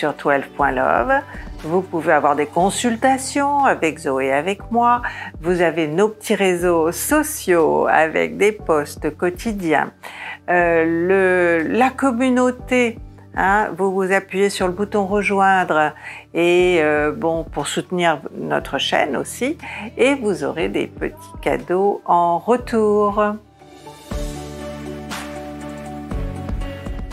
sur 12.love. Vous pouvez avoir des consultations avec Zoé et avec moi. Vous avez nos petits réseaux sociaux avec des posts quotidiens. Euh, le, la communauté hein, vous vous appuyez sur le bouton rejoindre et euh, bon pour soutenir notre chaîne aussi et vous aurez des petits cadeaux en retour.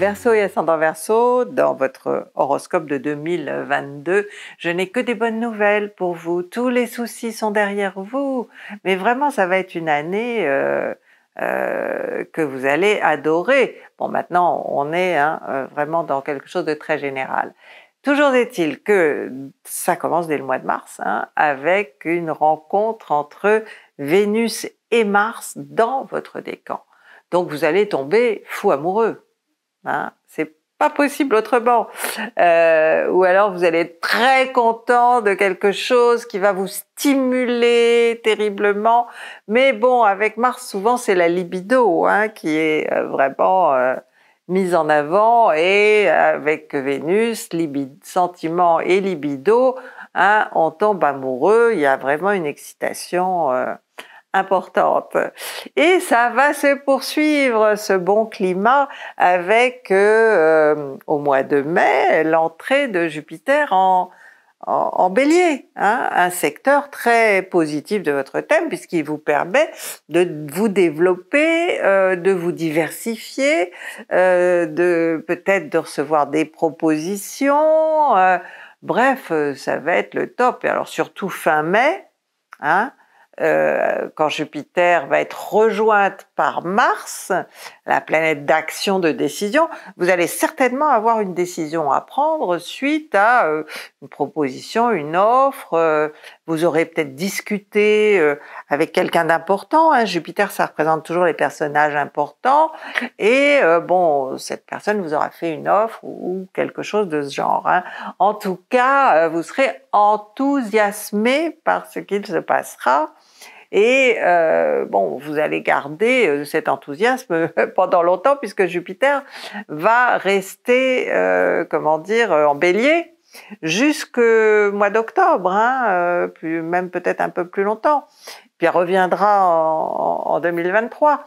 Verseau et ascendant Verseau, dans votre horoscope de 2022, je n'ai que des bonnes nouvelles pour vous. Tous les soucis sont derrière vous. Mais vraiment, ça va être une année euh, euh, que vous allez adorer. Bon, maintenant, on est hein, euh, vraiment dans quelque chose de très général. Toujours est-il que ça commence dès le mois de mars hein, avec une rencontre entre Vénus et Mars dans votre décan. Donc vous allez tomber fou amoureux. Hein, c'est pas possible autrement. Euh, ou alors vous allez être très content de quelque chose qui va vous stimuler terriblement. Mais bon, avec Mars, souvent c'est la libido hein, qui est euh, vraiment euh, mise en avant et avec Vénus, sentiment et libido, hein, on tombe amoureux. Il y a vraiment une excitation importante. Et ça va se poursuivre, ce bon climat, avec euh, euh, au mois de mai l'entrée de Jupiter en, en, bélier, hein, un secteur très positif de votre thème puisqu'il vous permet de vous développer, euh, de vous diversifier, euh, de peut-être de recevoir des propositions. bref, ça va être le top. Et alors surtout fin mai, hein, euh, quand Jupiter va être rejointe par Mars, la planète d'action, de décision, vous allez certainement avoir une décision à prendre suite à euh, une proposition, une offre. Euh, vous aurez peut-être discuté avec quelqu'un d'important. Hein. Jupiter, ça représente toujours les personnages importants. Et bon, cette personne vous aura fait une offre ou, quelque chose de ce genre. Hein. En tout cas, vous serez enthousiasmé par ce qu'il se passera. Et euh, bon, vous allez garder euh, cet enthousiasme pendant longtemps puisque Jupiter va rester, euh, comment dire, en bélier jusqu'au mois d'octobre, hein, euh, même peut-être un peu plus longtemps. Puis elle reviendra en, en 2023.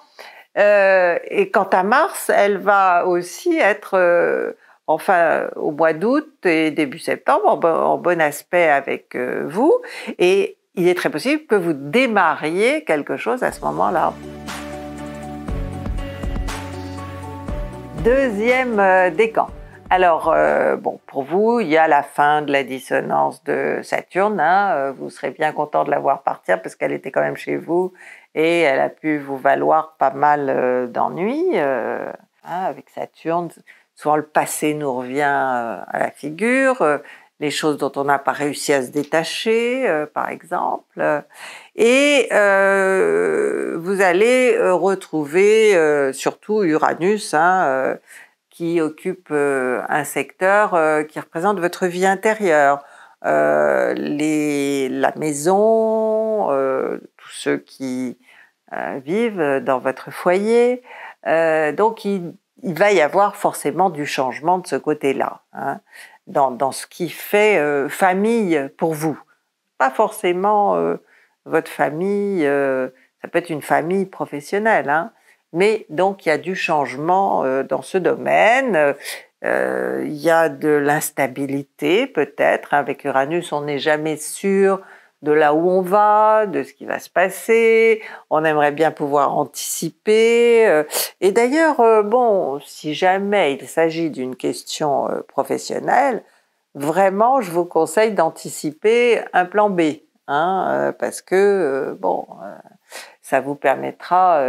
Euh, et quant à Mars, elle va aussi être, euh, enfin, au mois d'août et début septembre, en bon, aspect avec vous. Et il est très possible que vous démarriez quelque chose à ce moment-là. Deuxième euh, décan. Alors, euh, bon, pour vous, il y a la fin de la dissonance de Saturne. Hein. Euh, vous serez bien content de la voir partir parce qu'elle était quand même chez vous et elle a pu vous valoir pas mal d'ennuis. Hein, avec Saturne, souvent le passé nous revient à la figure les choses dont on n'a pas réussi à se détacher, euh, par exemple. Et euh, vous allez euh, retrouver surtout Uranus, hein, qui occupe un secteur qui représente votre vie intérieure, les, la maison, tous ceux qui vivent dans votre foyer. donc, il il va y avoir forcément du changement de ce côté-là, hein, dans, ce qui fait euh, famille pour vous. Pas forcément euh, votre famille, euh, ça peut être une famille professionnelle, hein, mais donc il y a du changement dans ce domaine. il y a de l'instabilité peut-être. Avec Uranus, on n'est jamais sûr de là où on va, de ce qui va se passer. On aimerait bien pouvoir anticiper. Euh. Et d'ailleurs, euh, bon, si jamais il s'agit d'une question euh, professionnelle, vraiment, je vous conseille d'anticiper un plan B, hein, parce que, bon, ça vous permettra,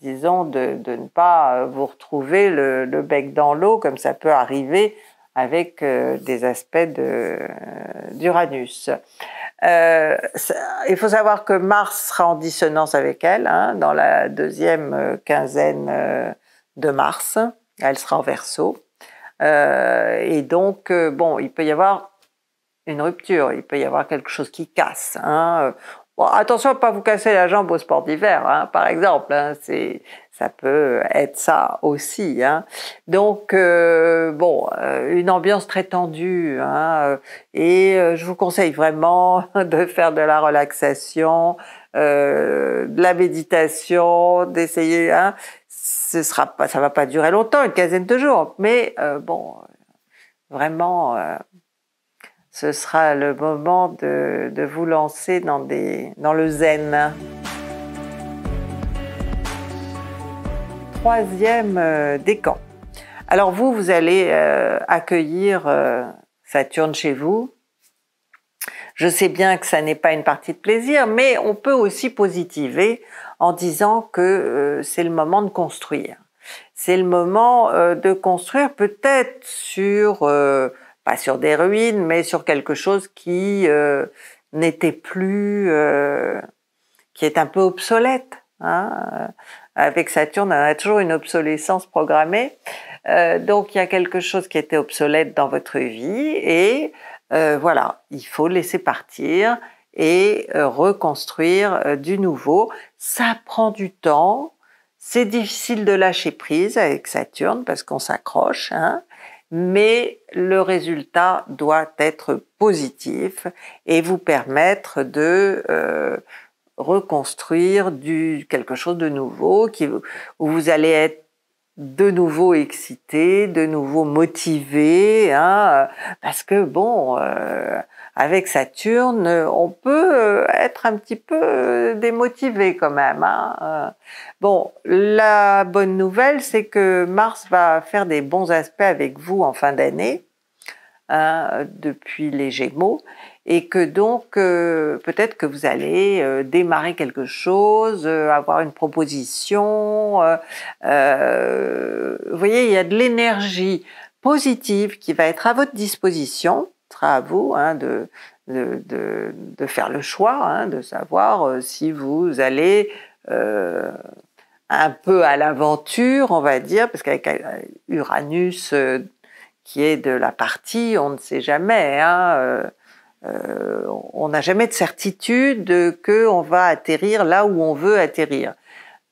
disons, de, ne pas vous retrouver le, bec dans l'eau, comme ça peut arriver avec des aspects d'Uranus. Euh, il faut savoir que Mars sera en dissonance avec elle hein, dans la deuxième euh, quinzaine euh, de mars. Elle sera en verso. et donc, bon, il peut y avoir une rupture, il peut y avoir quelque chose qui casse. Hein. Bon, attention à pas vous casser la jambe au sport d'hiver, hein, par exemple. Hein, c'est ça peut être ça aussi. Hein. Donc euh, bon, euh, une ambiance très tendue euh, et je vous conseille vraiment de faire de la relaxation, de la méditation, d'essayer. Hein. Ce sera pas, ça va pas durer longtemps, une quinzaine de jours, mais bon, vraiment ce sera le moment de, vous lancer dans, des, dans le zen. Troisième euh, décan. Alors vous, vous allez euh, accueillir euh, Saturne chez vous. Je sais bien que ça n'est pas une partie de plaisir, mais on peut aussi positiver en disant que c'est le moment de construire. C'est le moment de construire peut-être sur pas sur des ruines, mais sur quelque chose qui euh, n'était plus, euh, qui est un peu obsolète. Hein. Avec Saturne, on a toujours une obsolescence programmée. Euh, donc il y a quelque chose qui était obsolète dans votre vie et voilà, il faut laisser partir et reconstruire du nouveau. Ça prend du temps, c'est difficile de lâcher prise avec Saturne parce qu'on s'accroche, hein, mais le résultat doit être positif et vous permettre de euh, reconstruire quelque chose de nouveau, où vous allez être de nouveau excité, de nouveau motivé, hein, parce que bon, euh, avec Saturne, on peut euh, être un petit peu euh, démotivé quand même. Hein, euh. Bon, la bonne nouvelle, c'est que Mars va faire des bons aspects avec vous en fin d'année, hein, depuis les Gémeaux, et que donc euh, peut-être que vous allez démarrer quelque chose, avoir une proposition. vous voyez, il y a de l'énergie positive qui va être à votre disposition à vous hein, de, de, de, faire le choix, hein, de savoir euh, si vous allez euh, un peu à l'aventure, on va dire, parce qu'avec euh, Uranus qui est de la partie, on ne sait jamais. Hein, on n'a jamais de certitude qu'on va atterrir là où on veut atterrir.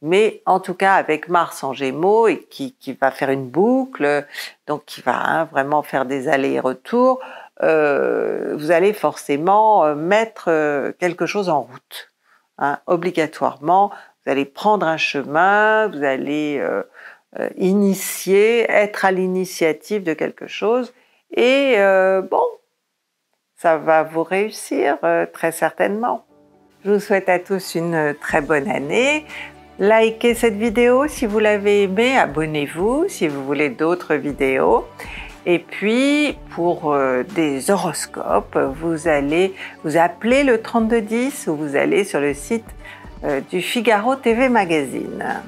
Mais en tout cas, avec Mars en Gémeaux et qui, qui va faire une boucle, donc qui va vraiment faire des allers-retours, euh, vous allez forcément euh, mettre euh, quelque chose en route. Hein, obligatoirement, vous allez prendre un chemin, vous allez initier, être à l'initiative de quelque chose. Et bon, ça va vous réussir très certainement. Je vous souhaite à tous une très bonne année. Likez cette vidéo si vous l'avez aimée, abonnez-vous si vous voulez d'autres vidéos et puis, pour euh, des horoscopes, vous allez vous appeler le 3210 ou vous allez sur le site euh, du Figaro TV Magazine.